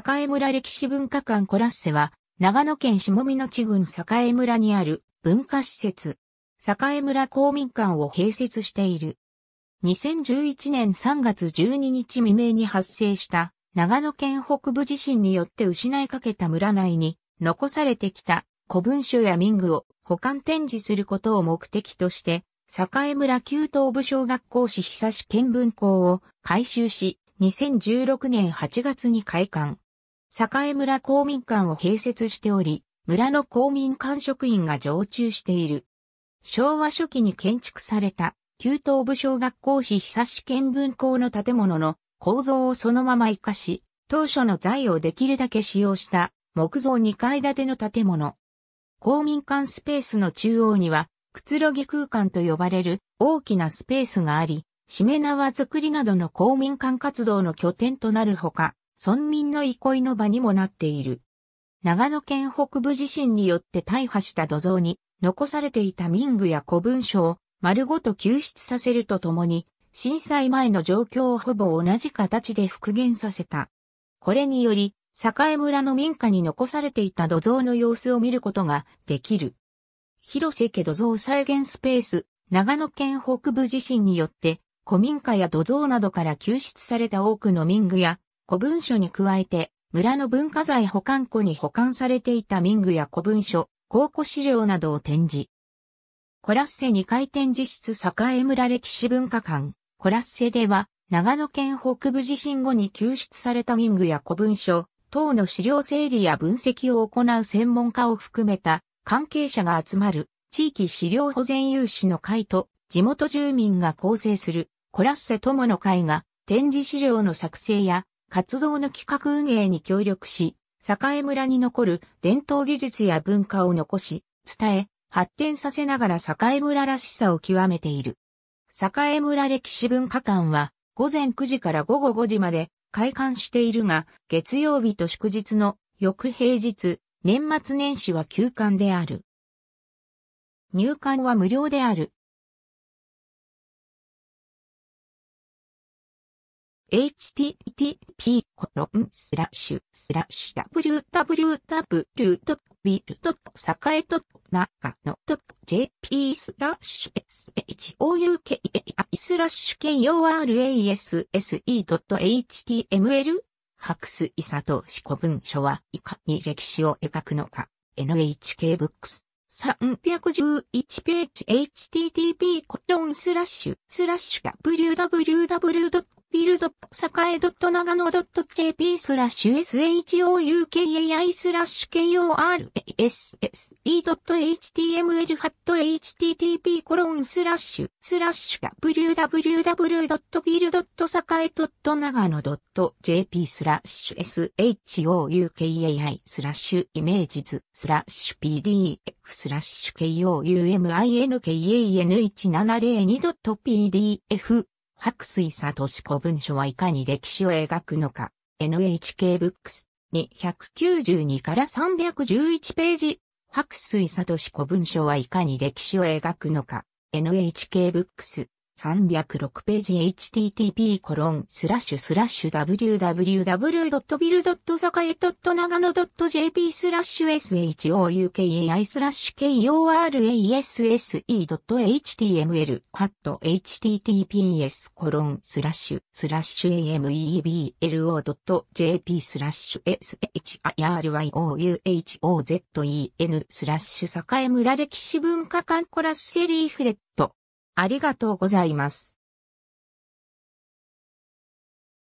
栄村歴史文化館コラッセは、長野県下見野地郡栄村にある文化施設、栄村公民館を併設している。2011年3月12日未明に発生した長野県北部地震によって失いかけた村内に残されてきた古文書や民具を保管展示することを目的として、栄村旧東部小学校市久し見聞校を改修し、2016年8月に開館。栄村公民館を併設しており、村の公民館職員が常駐している。昭和初期に建築された、旧東部小学校市久志県分校の建物の構造をそのまま活かし、当初の材をできるだけ使用した木造2階建ての建物。公民館スペースの中央には、くつろぎ空間と呼ばれる大きなスペースがあり、しめ縄作りなどの公民館活動の拠点となるほか、村民の憩いの場にもなっている。長野県北部地震によって大破した土蔵に残されていた民具や古文書を丸ごと救出させるとともに、震災前の状況をほぼ同じ形で復元させた。これにより、栄村の民家に残されていた土蔵の様子を見ることができる。広瀬家土蔵再現スペース、長野県北部地震によって、古民家や土蔵などから救出された多くの民具や古文書に加えて、村の文化財保管庫に保管されていた民具や古文書、考古資料などを展示。コラッセ2階展示室栄村歴史文化館、コラッセでは、長野県北部地震後に救出された民具や古文書、等の資料整理や分析を行う専門家を含めた関係者が集まる地域資料保全有志の会と地元住民が構成するコラッセ友の会が展示資料の作成や活動の企画運営に協力し、栄村に残る伝統技術や文化を残し、伝え、発展させながら栄村らしさを極めている。栄村歴史文化館は午前9時から午後5時まで開館しているが、月曜日と祝日の翌平日、年末年始は休館である。入館は無料である。http コロンスラッシュスラッシュ www ドットビルドット栄ドット中野ドット jp スラッシュ shoukei スラッシュ kurase ドット html 白須伊佐藤子文書はいかに歴史を描くのか NHK ブックス311ページ http コロンスラッシュスラッシュ www ビルド栄長野 .jp スラッシュ shoukai スラッシュ korsse.html ハット http コロンスラッシュスラッシュ w w w ト、ビルド、d s a k a ト、長野 .jp スラッシュ shoukai スラッシュイメージズスラッシュ pdf スラッシュ kouminkan1702.pdf 白水聡子文書はいかに歴史を描くのか。NHK ブックス292から311ページ。白水聡子文書はいかに歴史を描くのか。NHK ブックス306ページ http コロンスラッシュスラッシュ w w w b i l l s a k a e n a g a n o j p スラッシュ shoukai スラッシュ korasse.html ハット https コロンスラッシュスラッシュ ameblo.jp スラッシュ shiryouhozen スラッシュ栄村歴史文化館コラスセリーフレットありがとうございます。